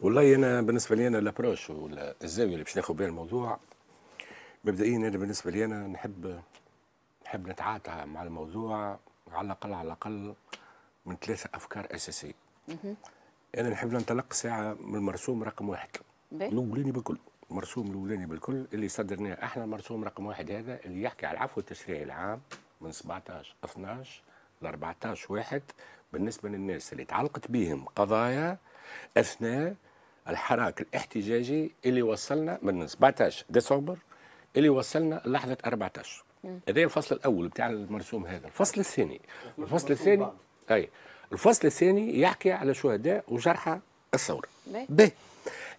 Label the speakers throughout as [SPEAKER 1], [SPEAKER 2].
[SPEAKER 1] والله انا بالنسبه لي انا لابروش ولا الزاويه اللي باش ناخذ بها الموضوع مبدئيا انا بالنسبه لي انا نحب نحب نتعاطى مع الموضوع على الاقل على الاقل من ثلاثه افكار اساسيه انا نحب ننطلق ساعه من المرسوم رقم واحد الاولاني بالكل المرسوم الاولاني بالكل اللي صدرناه احنا المرسوم رقم واحد هذا اللي يحكي على العفو التشريعي العام من 17 12 ل 14 واحد بالنسبه للناس اللي تعلقت بهم قضايا اثناء الحراك الاحتجاجي اللي وصلنا من 17 ديسمبر اللي وصلنا لحظه 14 هذا الفصل الاول بتاع المرسوم هذا الفصل الثاني الفصل الثاني اي الفصل الثاني يحكي على شهداء وجرحى الثوره به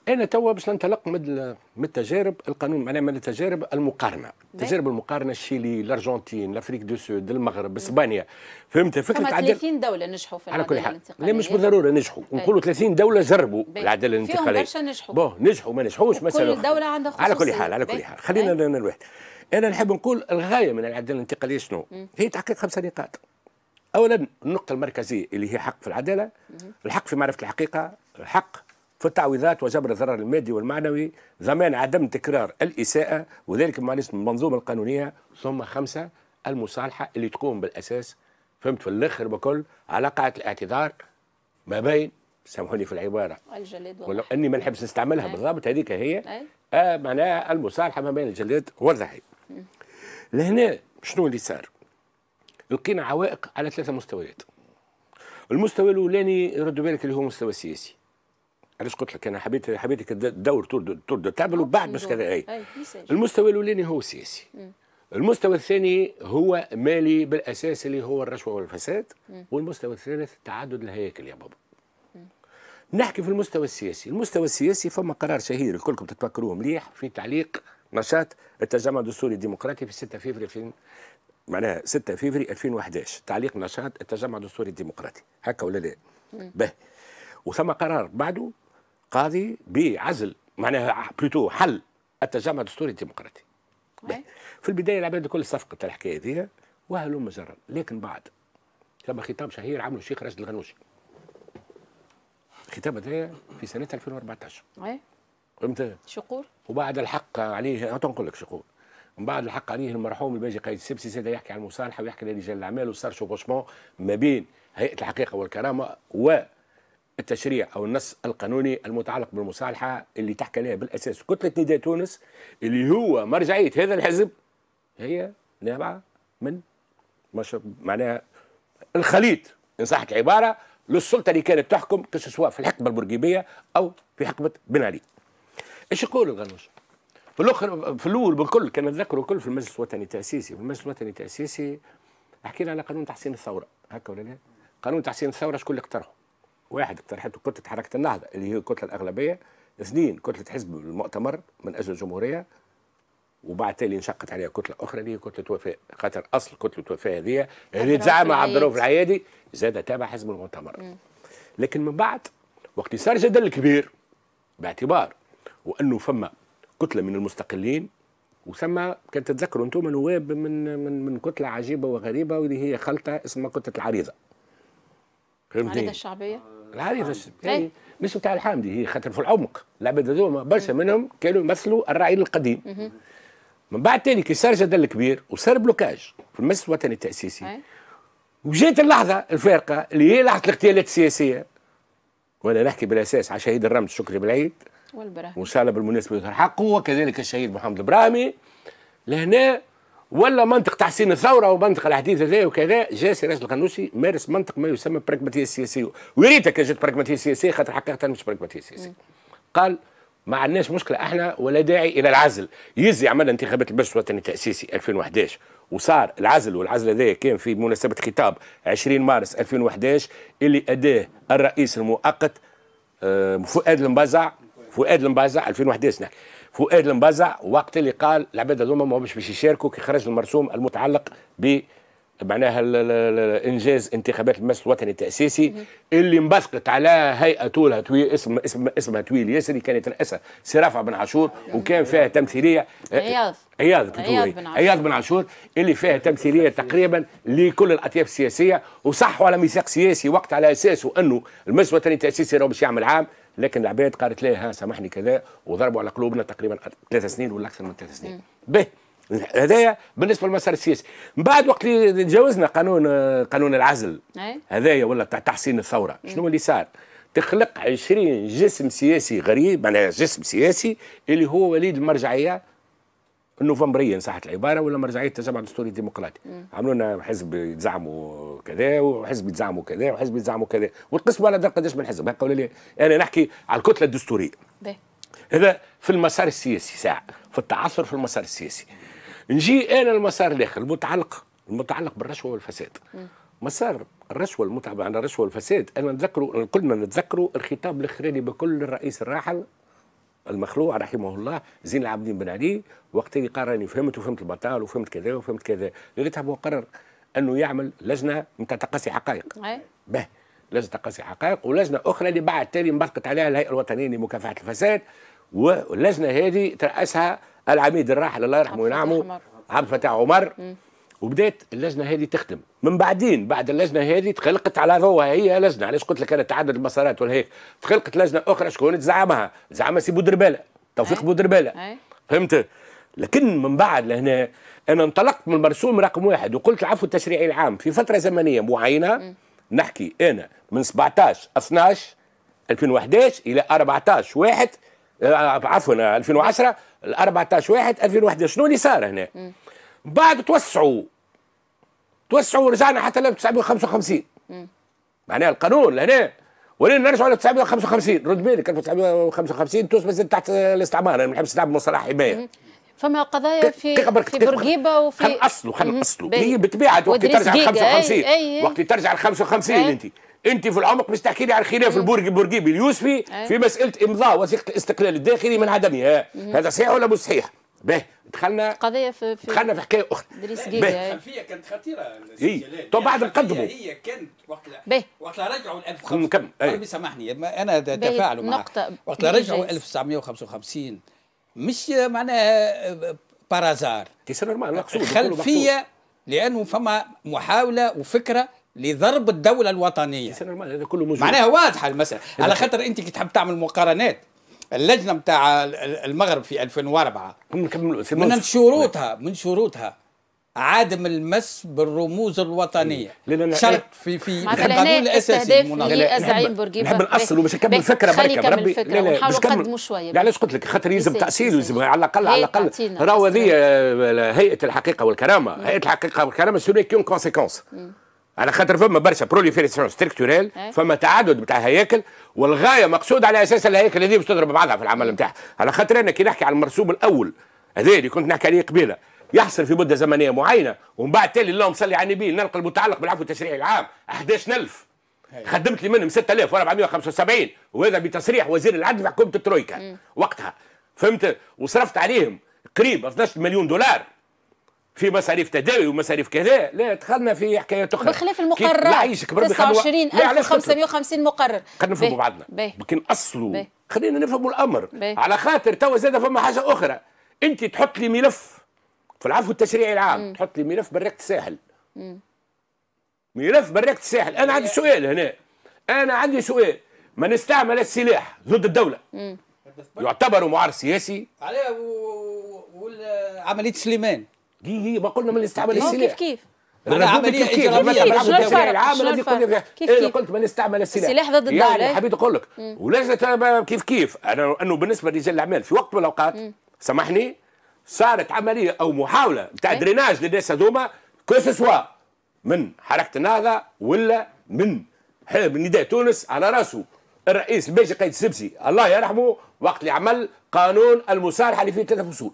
[SPEAKER 1] انا توا باش ننطلق من التجارب القانون معناها من التجارب المقارنه تجارب المقارنه الشيلي الارجنتين لافريك دو سود المغرب اسبانيا فهمت فكره العدل 30 دوله نجحوا في على كل حال لا مش بالضروره نجحوا إيه. نقولوا 30 دوله جربوا العداله الانتقاليه فيهم برشا نجحوا بون نجحوا ما نجحوش مثلا كل دوله عندها خصوصيه على كل حال على كل حال خلينا لنا الواحد انا نحب نقول الغايه من العداله الانتقاليه شنو هي تحقيق خمسه نقاط اولا النقطه المركزيه اللي هي حق في العداله الحق في معرفه الحقيقه الحق في التعويضات وجبر الضرر المادي والمعنوي ضمان عدم تكرار الإساءة وذلك بمعنى المنظومة القانونية ثم خمسة المصالحة اللي تقوم بالأساس فهمت في الآخر بكل على قاعة الاعتذار ما بين سامحوني في العبارة الجليد ولو أني ما نحبش نستعملها بالضبط هذيك هي أي. آه معناها المصالحة ما بين الجليد والضحية لهنا شنو اللي صار؟ لقينا عوائق على ثلاثة مستويات المستوى الأولاني ردوا بالك اللي هو مستوى سياسي علاش قلت لك انا حبيت حبيتك الدور تور تور تابل وبعد مش كذا اي المستوى الاولاني هو سياسي المستوى الثاني هو مالي بالاساس اللي هو الرشوه والفساد والمستوى الثالث تعدد الهياكل يا بابا نحكي في المستوى السياسي المستوى السياسي فما قرار شهير كلكم تتفكروه مليح في تعليق نشاط التجمع الدستوري الديمقراطي في 6 فبراير 2000 معناها 6 فبراير 2011 تعليق نشاط التجمع الدستوري الديمقراطي هكا ولا لا به وثم قرار بعده قاضي بعزل معناها بلوتو حل التجمع الدستوري الديمقراطي في البدايه العباد الكل صفقت الحكايه هذه وهلم مجرا لكن بعد لما خطاب شهير عمله الشيخ راشد الغنوشي الخطاب هذايا في سنه 2014 اي فهمت شقور وبعد الحق عليه نقول لك شقور من بعد الحق عليه المرحوم الباجي قايد السبسي زاد يحكي عن المصالحه ويحكي على رجال الاعمال وصار شوبوشمون ما بين هيئه الحقيقه والكرامه و التشريع او النص القانوني المتعلق بالمصالحه اللي تحكى عليها بالاساس كتله نداء تونس اللي هو مرجعيه هذا الحزب هي نابعه من معناها الخليط ان صحت العباره للسلطه اللي كانت تحكم سواء في الحقبه البرجيبيه او في حقبه بن علي. ايش يقول الغنوش؟ في الاخر في الاول بالكل كان نتذكره الكل في المجلس الوطني التاسيسي، في المجلس الوطني التاسيسي حكينا على قانون تحسين الثوره، هكا ولا لا؟ قانون تحسين الثوره شكون اللي اقترحه؟ واحد اقترحته كتله حركه النهضه اللي هي الكتله الاغلبيه اثنين كتله حزب المؤتمر من اجل الجمهوريه وبعد تالي انشقت عليها كتله اخرى اللي هي كتله وفاء خاطر اصل كتله وفاء هذه اللي زعمها عبد الرؤوف العيادي زاد تابع حزب المؤتمر لكن من بعد وقت صار جدل كبير باعتبار وانه فما كتله من المستقلين وثم كان تتذكروا انتم نواب من من من كتله عجيبه وغريبه واللي هي خلطه اسمها كتله العريضه العريضه الشعبيه العريضة يعني إيه؟ مش بتاع الحامدي هي خاطر في العمق العباد هذوما برشا منهم كانوا يمثلوا الرعيل القديم من بعد تاني كي صار جدل كبير وصار بلوكاج في المجلس الوطني التاسيسي إيه؟ وجات اللحظه الفارقه اللي هي لحظه الاغتيالات السياسيه وانا نحكي بالاساس على شهيد الرمز شكري بالعيد والبراهمي وان شاء الله بالمناسبه يظهر حقه وكذلك الشهيد محمد البراهمي لهنا ولا منطق تحسين الثوره ومنطق الحديث هذا وكذا جا سراج الغنوشي مارس منطق ما يسمى براغماتيه سياسيه وريتك جات براغماتيه سياسيه خاطر حقيقه مش براغماتيه سياسيه قال ما عندناش مشكله احنا ولا داعي الى العزل يزي عمل انتخابات البث الوطني التاسيسي 2011 وصار العزل والعزل هذا كان في مناسبه خطاب 20 مارس 2011 اللي اداه الرئيس المؤقت آه، فؤاد المبازع فؤاد المبازع 2011 نحكي فؤاد المبزع وقت اللي قال العباد هذوما ما باش باش يشاركوا كي خرج المرسوم المتعلق ب معناها انجاز انتخابات المجلس الوطني التاسيسي اللي انبثقت على هيئه طولها توي اسم اسم اسمها طويل ياسري كانت راسها سي رافع بن عاشور وكان فيها تمثيليه آه، عياض عياض إيه؟ عياض بن عاشور اللي فيها تمثيليه تقريبا لكل الاطياف السياسيه وصحوا على ميثاق سياسي وقت على اساسه انه المجلس الوطني التاسيسي راهو باش يعمل عام لكن العباد قالت لي ها سامحني كذا وضربوا على قلوبنا تقريبا ثلاث سنين ولا اكثر من ثلاث سنين به هذايا بالنسبه للمسار السياسي من بعد وقت اللي تجاوزنا قانون قانون العزل إيه. هذايا ولا تاع تحسين الثوره شنو اللي صار تخلق 20 جسم سياسي غريب معناها جسم سياسي اللي هو وليد المرجعيه النوفمبريه صحت العباره ولا مرجعيه التجمع الدستوري الديمقراطي عملوا لنا حزب يتزعموا كذا وحزب يتزعموا كذا وحزب يتزعموا كذا والقسم على درجه قداش من حزب هكا ولا انا نحكي على الكتله الدستوريه هذا في المسار السياسي ساعه في التعثر في المسار السياسي نجي انا المسار الاخر المتعلق المتعلق بالرشوه والفساد م. مسار الرشوه المتعبه عن الرشوه والفساد انا نتذكروا كلنا نتذكروا الخطاب الاخراني بكل الرئيس الراحل المخلوع رحمه الله زين العابدين بن علي وقت اللي قال راني فهمت وفهمت البطال وفهمت كذا وفهمت كذا لغايه هو قرر انه يعمل لجنه نتاع تقاسي حقائق به لجنه تقاسي حقائق ولجنه اخرى اللي بعد تالي انبثقت عليها الهيئه الوطنيه لمكافحه الفساد واللجنه هذه تراسها العميد الراحل الله يرحمه وينعمه عبد الفتاح عمر وبدات اللجنه هذه تخدم من بعدين بعد اللجنه هذه تخلقت على ضوءها هي لجنه علاش قلت لك انا تعدد المسارات ولا هيك تخلقت لجنه اخرى شكون تزعمها زعمها سي بودرباله توفيق بودرباله فهمت لكن من بعد لهنا انا انطلقت من المرسوم رقم واحد وقلت العفو التشريعي العام في فتره زمنيه معينه نحكي انا من 17 12 2011 الى 14 1 آه، عفوا 2010 ل 14 1 2011 شنو اللي صار هنا؟ مم. بعد توسعوا توسعوا ورجعنا حتى 1955 معناها يعني القانون لهنا ولينا نرجعوا ل 1955 رد بالك 1955 تونس مازالت تحت الاستعمار انا يعني ما نحبش نستعمل مصطلح حمايه فما قضايا في في بورقيبه وفي خل اصله خل اصله هي بالطبيعه وقت ترجع ل 55 وقت ترجع ل 55 انت انت في العمق مش تحكي لي على الخلاف البورقيبي اليوسفي في مساله امضاء وثيقه الاستقلال الداخلي من عدمها هذا صحيح ولا مش صحيح؟ باهي دخلنا قضيه في, دخلنا في حكايه اخرى دريس جيجا الخلفيه كانت خطيره اي طب بعد نقدموا هي كانت وقت وقتها وقت رجعوا ل 1955 ربي سامحني انا تفاعلوا معك نقطة وقت رجعوا 1955 مش معناها بارازار نورمال خلفيه لانه فما محاوله وفكره لضرب الدولة الوطنية هذا كله موجود معناها واضحة المسألة على خاطر أنت كي تحب تعمل مقارنات اللجنه نتاع المغرب في 2004 من شروطها من شروطها عدم المس بالرموز الوطنيه شرط في في القانون إيه، الاساسي المنظمه نحب ناصل باش نكمل الفكره بركه ربي لا لا باش نكمل شويه علاش قلت لك خاطر يلزم إيه، تاصيل يلزم إيه. على الاقل على الاقل راهو هذه هيئه الحقيقه والكرامه هيئه الحقيقه والكرامه سوري كيون كونسيكونس على خاطر فما برشا بروليفيريسيون إيه. ستركتوريل فما تعدد نتاع هياكل والغايه مقصود على اساس الهياكل هذه باش تضرب بعضها في العمل نتاعها على خاطر انا كي نحكي على المرسوم الاول هذا اللي كنت نحكي عليه قبيله يحصل في مده زمنيه معينه ومن بعد تالي اللهم صلي على النبي نلقى المتعلق بالعفو التشريعي العام 11000 إيه. خدمت لي منهم 6475 وهذا بتصريح وزير العدل في حكومه الترويكا إيه. وقتها فهمت وصرفت عليهم قريب 12 مليون دولار في مصاريف تداوي ومصاريف كذا لا دخلنا في حكايه اخرى بخلاف المقرر لا عيشك 29550 مقرر خلينا نفهموا بعضنا لكن اصله خلينا نفهموا الامر بيه. على خاطر توا زاد فما حاجه اخرى انت تحط لي ملف في العفو التشريعي العام مم. تحط لي ملف بريقه الساحل م. ملف بريقه الساحل انا عندي سؤال هنا انا عندي سؤال من استعمل السلاح ضد الدوله مم. يعتبر معار سياسي عليه عملية سليمان جي جي ما قلنا من الاستعمال السلاح كيف كيف انا عمليه اجراميه كيف قلت كيف انا قلت من استعمل السلاح السلاح ضد الدوله إيه، يعني حبيت اقول لك ولجنه كيف كيف انا انه بالنسبه لرجال الاعمال في وقت من الاوقات سامحني صارت عمليه او محاوله تاع إيه؟ دريناج للناس هذوما كو من حركه النهضه ولا من حزب نداء تونس على راسه الرئيس الباجي قايد السبسي الله يرحمه وقت اللي عمل قانون المصالحه اللي فيه ثلاثه فصول